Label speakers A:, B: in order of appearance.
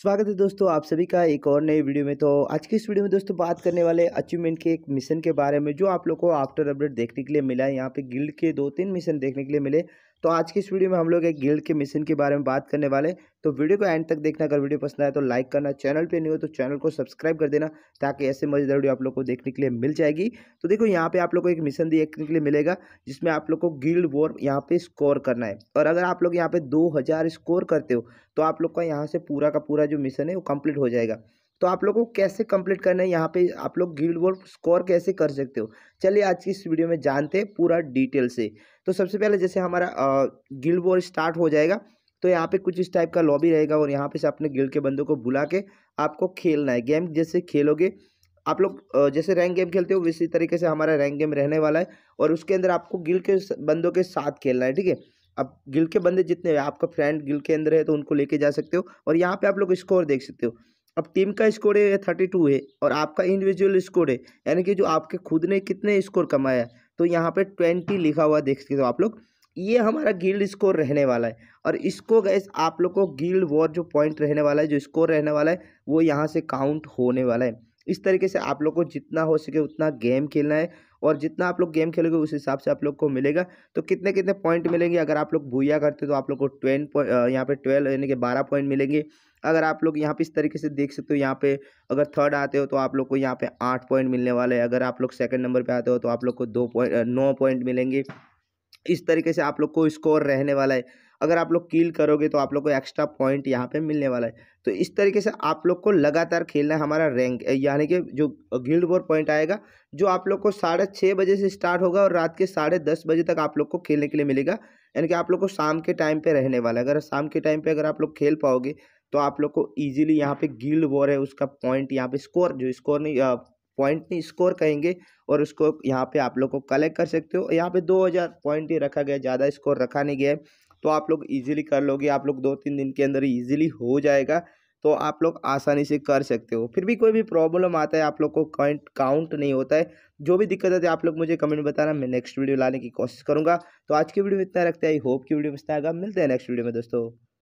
A: स्वागत है दोस्तों आप सभी का एक और नए वीडियो में तो आज की इस वीडियो में दोस्तों बात करने वाले अचीवमेंट के एक मिशन के बारे में जो आप लोग को आफ्टर अपडेट देखने के लिए मिला है यहाँ पे गिल्ड के दो तीन मिशन देखने के लिए मिले तो आज की इस वीडियो में हम लोग एक गिल्ड के मिशन के बारे में बात करने वाले तो वीडियो को एंड तक देखना अगर वीडियो पसंद आए तो लाइक करना चैनल पे नहीं हो तो चैनल को सब्सक्राइब कर देना ताकि ऐसे मजेदार वीडियो आप लोग को देखने के लिए मिल जाएगी तो देखो यहाँ पे आप लोग को एक मिशन देखने के लिए मिलेगा जिसमें आप लोग को गिल्ड वॉर यहाँ पे स्कोर करना है और अगर आप लोग यहाँ पे दो स्कोर करते हो तो आप लोग का यहाँ से पूरा का पूरा जो मिशन है वो कम्प्लीट हो जाएगा तो आप लोगों को कैसे कंप्लीट करना है यहाँ पे आप लोग गिल्ड वॉर स्कोर कैसे कर सकते हो चलिए आज की इस वीडियो में जानते हैं पूरा डिटेल से तो सबसे पहले जैसे हमारा गिल्ड वॉर स्टार्ट हो जाएगा तो यहाँ पे कुछ इस टाइप का लॉबी रहेगा और यहाँ पे से अपने गिल्ड के बंदों को बुला के आपको खेलना है गेम जैसे खेलोगे आप लोग जैसे रैंक गेम खेलते हो इसी तरीके से हमारा रैंक गेम रहने वाला है और उसके अंदर आपको गिल के बंदों के साथ खेलना है ठीक है अब गिल के बंदे जितने आपका फ्रेंड गिल के अंदर है तो उनको लेके जा सकते हो और यहाँ पे आप लोग स्कोर देख सकते हो अब टीम का स्कोर है थर्टी टू है और आपका इंडिविजुअल स्कोर है यानी कि जो आपके खुद ने कितने स्कोर कमाया तो यहाँ पे ट्वेंटी लिखा हुआ देख सकते हो आप लोग ये हमारा गिल्ड स्कोर रहने वाला है और इसको गैस आप लोग को गिल्ड वॉर जो पॉइंट रहने वाला है जो स्कोर रहने वाला है वो यहाँ से काउंट होने वाला है इस तरीके से आप लोग को जितना हो सके उतना गेम खेलना है और जितना आप लोग गेम खेलोगे उस हिसाब से आप लोग को मिलेगा तो कितने कितने पॉइंट मिलेंगे अगर आप लोग भूया करते तो आप लोग को ट्वेन यहाँ पे ट्वेल्व यानी कि बारह पॉइंट मिलेंगे अगर आप लोग यहाँ पे इस तरीके से देख सकते हो यहाँ पे अगर थर्ड आते हो तो आप लोग को यहाँ पे आठ पॉइंट मिलने वाले हैं अगर आप लोग सेकंड नंबर पे आते हो तो आप लोग को दो पॉइंट नौ पॉइंट मिलेंगे इस तरीके से आप लोग को स्कोर रहने वाला है अगर आप लोग कील करोगे तो आप लोग को एक्स्ट्रा पॉइंट यहाँ पे मिलने वाला है तो इस तरीके से आप लोग को लगातार खेलना है हमारा रैंक यानी कि जो गिल्ड वॉर पॉइंट आएगा जो आप लोग को साढ़े छः बजे से स्टार्ट होगा और रात के साढ़े दस बजे तक आप लोग को खेलने के लिए मिलेगा यानी कि आप लोग को शाम के टाइम पे रहने वाला है अगर शाम के टाइम पर अगर आप लोग खेल पाओगे तो आप लोग को ईजिली यहाँ पे गिल्ड वॉर है उसका पॉइंट यहाँ पे स्कोर जो स्कोर नहीं पॉइंट नहीं स्कोर कहेंगे और उसको यहाँ पे आप लोग को कलेक्ट कर सकते हो यहाँ पे 2000 पॉइंट ही रखा गया ज़्यादा स्कोर रखा नहीं गया है तो आप लोग ईजिली कर लोगे आप लोग दो तीन दिन के अंदर ईजिली हो जाएगा तो आप लोग आसानी से कर सकते हो फिर भी कोई भी प्रॉब्लम आता है आप लोग को काउंट काउंट नहीं होता है जो भी दिक्कत आती है आप लोग मुझे कमेंट बताना मैं नेक्स्ट वीडियो लाने की कोशिश करूँगा तो आज की वीडियो में इतना रखते हैं आई होप की वीडियो में आएगा मिलते हैं नेक्स्ट वीडियो में दोस्तों